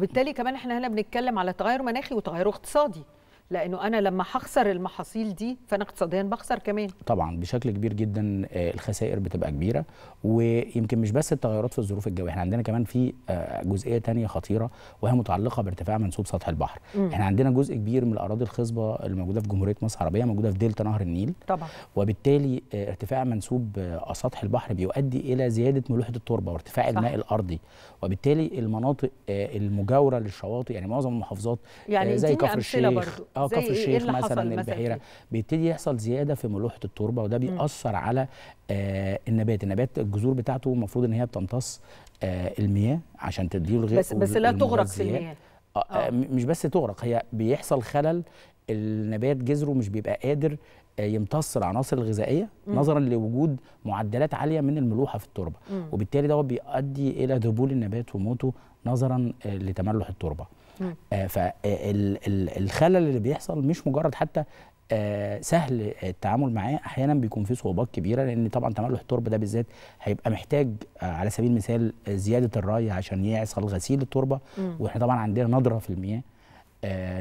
بالتالي كمان احنا هنا بنتكلم على تغير مناخي وتغير اقتصادي لانه انا لما هخسر المحاصيل دي فانا اقتصاديا بخسر كمان طبعا بشكل كبير جدا آه، الخسائر بتبقى كبيره ويمكن مش بس التغيرات في الظروف الجويه احنا عندنا كمان في آه، جزئيه تانية خطيره وهي متعلقه بارتفاع منسوب سطح البحر م. احنا عندنا جزء كبير من الاراضي الخصبه الموجوده في جمهوريه مصر العربيه موجوده في دلتا نهر النيل طبعا وبالتالي آه، ارتفاع منسوب سطح البحر بيؤدي الى زياده ملوحه التربه وارتفاع صح. الماء الارضي وبالتالي المناطق المجاوره للشواطئ يعني معظم المحافظات يعني زي كفر الشيخ برضو. علاقه في إيه الشيخ مثلا البحيره بيبتدي يحصل زياده في ملوحه التربه وده بيأثر على آه النبات النبات الجذور بتاعته المفروض ان هي بتمتص آه المياه عشان تديله غير بس بس لا تغرق في المياه آه. آه،, آه. مش بس تغرق هي بيحصل خلل النبات جذره مش بيبقى قادر آه، يمتص العناصر الغذائيه نظرا لوجود معدلات عاليه من الملوحه في التربه مم. وبالتالي دوت بيؤدي الى ذبول النبات وموته نظرا لتملح التربه آه فالخلل اللي بيحصل مش مجرد حتى آه، سهل التعامل معاه احيانا بيكون فيه صعوبات كبيره لان طبعا تملح التربه ده بالذات هيبقى محتاج آه، على سبيل المثال آه، زياده الري عشان يحصل غسيل التربه واحنا طبعا عندنا نضره في المياه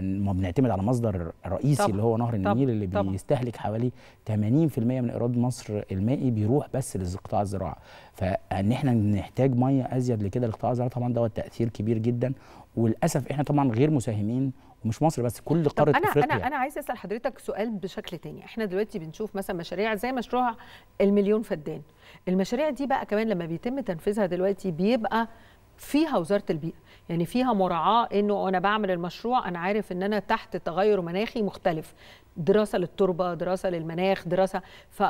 ما بنعتمد على مصدر رئيسي طبعًا. اللي هو نهر النيل اللي بيستهلك حوالي 80% من ايراد مصر المائي بيروح بس لقطاع الزراعه فان احنا نحتاج ميه ازيد لكده لقطاع الزراعه طبعا دوت تاثير كبير جدا وللاسف احنا طبعا غير مساهمين ومش مصر بس كل قاره أنا افريقيا انا انا عايز اسال حضرتك سؤال بشكل تاني احنا دلوقتي بنشوف مثلا مشاريع زي مشروع المليون فدان المشاريع دي بقى كمان لما بيتم تنفيذها دلوقتي بيبقى فيها وزاره البيئه يعني فيها مراعاه انه انا بعمل المشروع انا عارف ان انا تحت تغير مناخي مختلف دراسه للتربه دراسه للمناخ دراسه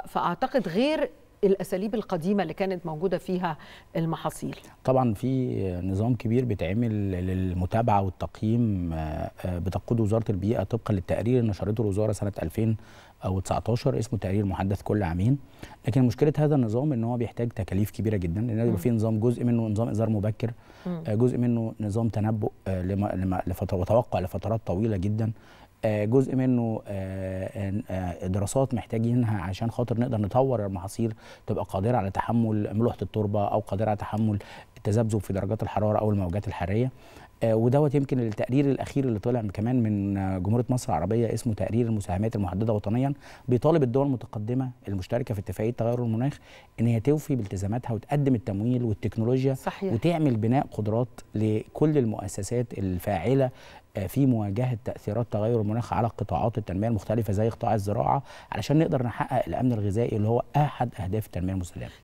فاعتقد غير الاساليب القديمه اللي كانت موجوده فيها المحاصيل طبعا في نظام كبير بيتعمل للمتابعه والتقييم آه، آه، بتقود وزاره البيئه طبقا للتقرير اللي نشرته الوزاره سنه 2000 او 19 اسمه تقرير محدث كل عامين لكن مشكله هذا النظام ان هو بيحتاج تكاليف كبيره جدا لان بيبقى فيه نظام جزء منه نظام انذار مبكر آه، جزء منه نظام تنبؤ لفتره وتوقع لفترات طويله جدا آه، جزء منه آه، آه، دراسات محتاجينها عشان خاطر نقدر نطور المحاصيل تبقى قادره على تحمل ملوحه التربه او قادره على تحمل التذبذب في درجات الحراره او الموجات الحراريه آه، ودوت يمكن التقرير الاخير اللي طلع كمان من آه، جمهوريه مصر العربيه اسمه تقرير المساهمات المحدده وطنيا بيطالب الدول المتقدمه المشتركه في اتفاقيه تغير المناخ ان هي توفي بالتزاماتها وتقدم التمويل والتكنولوجيا صحيح. وتعمل بناء قدرات لكل المؤسسات الفاعله آه، في مواجهه تاثيرات تغير المناخ على قطاعات التنميه المختلفه زي قطاع الزراعه علشان نقدر نحقق الامن الغذائي اللي هو احد اهداف التنميه المستدامه